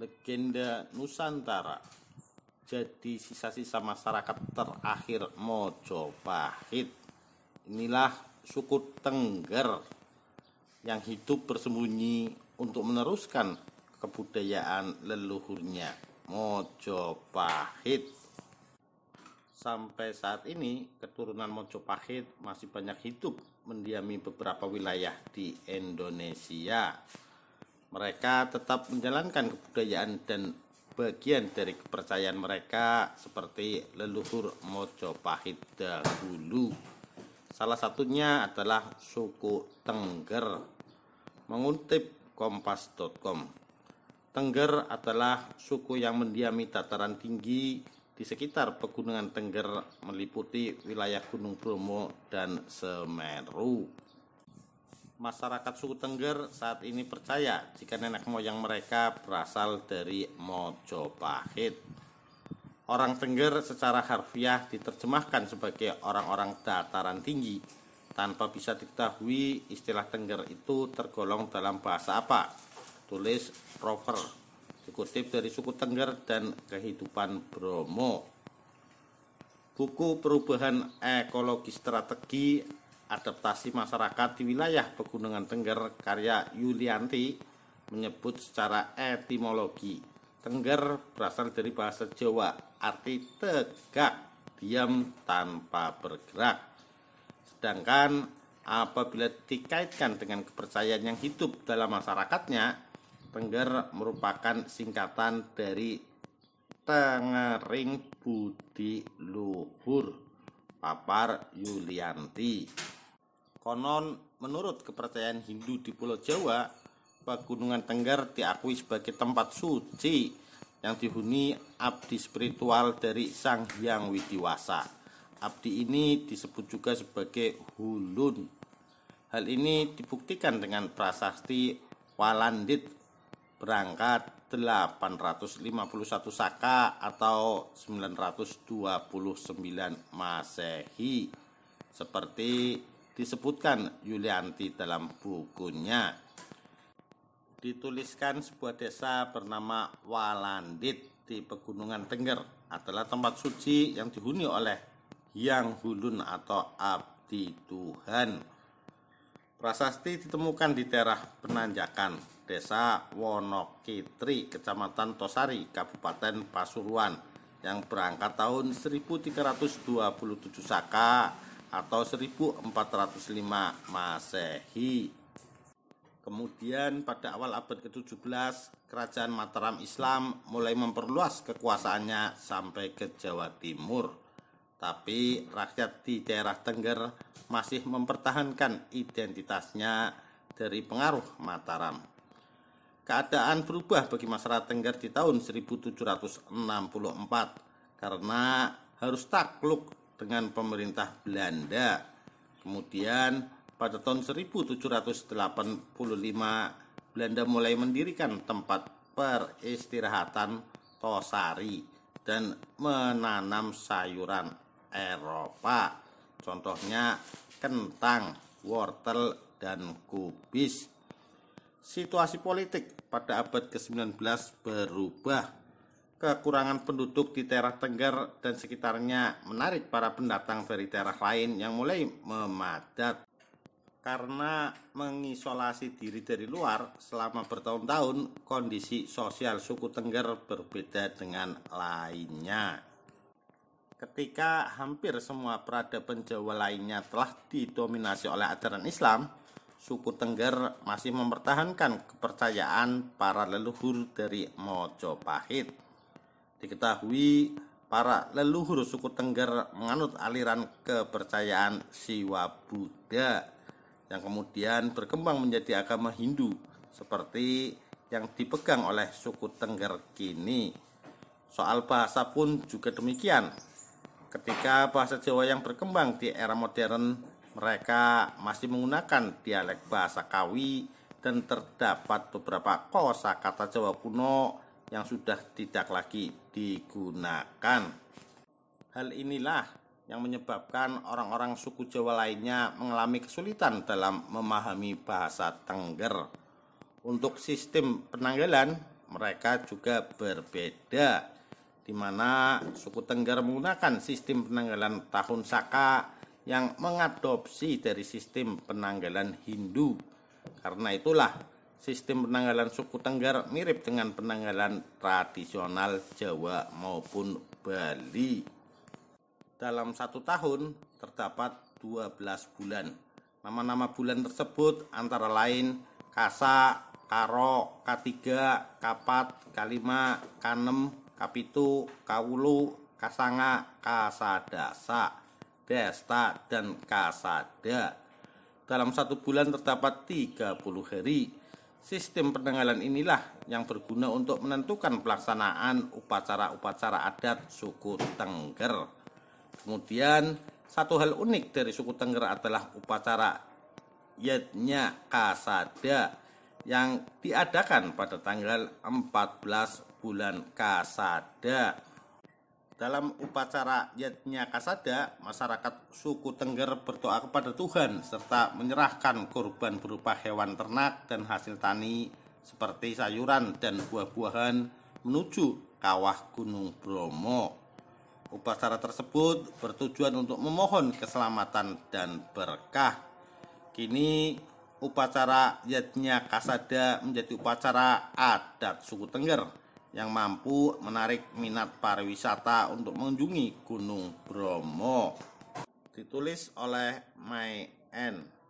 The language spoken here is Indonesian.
legenda Nusantara jadi sisa-sisa masyarakat terakhir Mojopahit inilah suku Tengger yang hidup bersembunyi untuk meneruskan kebudayaan leluhurnya Mojopahit sampai saat ini keturunan Mojopahit masih banyak hidup mendiami beberapa wilayah di Indonesia mereka tetap menjalankan kebudayaan dan bagian dari kepercayaan mereka seperti leluhur Mojopahit dahulu. Salah satunya adalah suku Tengger. Mengutip kompas.com, Tengger adalah suku yang mendiami dataran tinggi di sekitar pegunungan Tengger meliputi wilayah Gunung Bromo dan Semeru masyarakat suku Tengger saat ini percaya jika nenek moyang mereka berasal dari Mojopahit. Orang Tengger secara harfiah diterjemahkan sebagai orang-orang dataran tinggi. Tanpa bisa diketahui istilah Tengger itu tergolong dalam bahasa apa. Tulis Rover. Dikutip dari suku Tengger dan kehidupan Bromo. Buku Perubahan Ekologi Strategi Adaptasi Masyarakat di Wilayah Pegunungan Tengger karya Yulianti menyebut secara etimologi Tengger berasal dari bahasa Jawa arti tegak, diam tanpa bergerak. Sedangkan apabila dikaitkan dengan kepercayaan yang hidup dalam masyarakatnya, Tengger merupakan singkatan dari Tengering Budi Luhur, papar Yulianti. Konon menurut kepercayaan Hindu di Pulau Jawa, Pegunungan Tengger diakui sebagai tempat suci yang dihuni abdi spiritual dari Sang Hyang Widiwasa. Abdi ini disebut juga sebagai Hulun. Hal ini dibuktikan dengan prasasti Walandit berangkat 851 Saka atau 929 Masehi seperti disebutkan Yulianti dalam bukunya. Dituliskan sebuah desa bernama Walandit di Pegunungan Tengger adalah tempat suci yang dihuni oleh Yang Hulun atau Abdi Tuhan. Prasasti ditemukan di daerah Penanjakan, Desa Wonokitri, Kecamatan Tosari, Kabupaten Pasuruan yang berangkat tahun 1327 Saka atau 1405 Masehi. Kemudian pada awal abad ke-17, kerajaan Mataram Islam mulai memperluas kekuasaannya sampai ke Jawa Timur. Tapi rakyat di daerah Tengger masih mempertahankan identitasnya dari pengaruh Mataram. Keadaan berubah bagi masyarakat Tengger di tahun 1764 karena harus takluk dengan pemerintah Belanda. Kemudian pada tahun 1785 Belanda mulai mendirikan tempat peristirahatan Tosari dan menanam sayuran Eropa. Contohnya kentang, wortel, dan kubis. Situasi politik pada abad ke-19 berubah kekurangan penduduk di daerah Tengger dan sekitarnya menarik para pendatang dari daerah lain yang mulai memadat. Karena mengisolasi diri dari luar selama bertahun-tahun, kondisi sosial suku Tengger berbeda dengan lainnya. Ketika hampir semua peradaban Jawa lainnya telah didominasi oleh ajaran Islam, suku Tengger masih mempertahankan kepercayaan para leluhur dari Mojopahit. Diketahui para leluhur suku Tengger menganut aliran kepercayaan Siwa Buddha yang kemudian berkembang menjadi agama Hindu seperti yang dipegang oleh suku Tengger kini. Soal bahasa pun juga demikian. Ketika bahasa Jawa yang berkembang di era modern, mereka masih menggunakan dialek bahasa Kawi dan terdapat beberapa kosa kata Jawa kuno yang sudah tidak lagi digunakan. Hal inilah yang menyebabkan orang-orang suku Jawa lainnya mengalami kesulitan dalam memahami bahasa Tengger. Untuk sistem penanggalan, mereka juga berbeda, di mana suku Tengger menggunakan sistem penanggalan tahun Saka yang mengadopsi dari sistem penanggalan Hindu. Karena itulah sistem penanggalan suku Tengger mirip dengan penanggalan tradisional Jawa maupun Bali. Dalam satu tahun terdapat 12 bulan. Nama-nama bulan tersebut antara lain Kasa, Karo, Katiga, Kapat, Kalima, Kanem, Kapitu, Kawulu, Kasanga, Kasadasa, Desta, dan Kasada. Dalam satu bulan terdapat 30 hari Sistem penanggalan inilah yang berguna untuk menentukan pelaksanaan upacara-upacara adat suku Tengger. Kemudian, satu hal unik dari suku Tengger adalah upacara Yednya Kasada yang diadakan pada tanggal 14 bulan Kasada dalam upacara Yatnya Kasada, masyarakat suku Tengger berdoa kepada Tuhan serta menyerahkan korban berupa hewan ternak dan hasil tani seperti sayuran dan buah-buahan menuju kawah Gunung Bromo. Upacara tersebut bertujuan untuk memohon keselamatan dan berkah. Kini upacara Yatnya Kasada menjadi upacara adat suku Tengger yang mampu menarik minat pariwisata untuk mengunjungi Gunung Bromo. Ditulis oleh Mai N.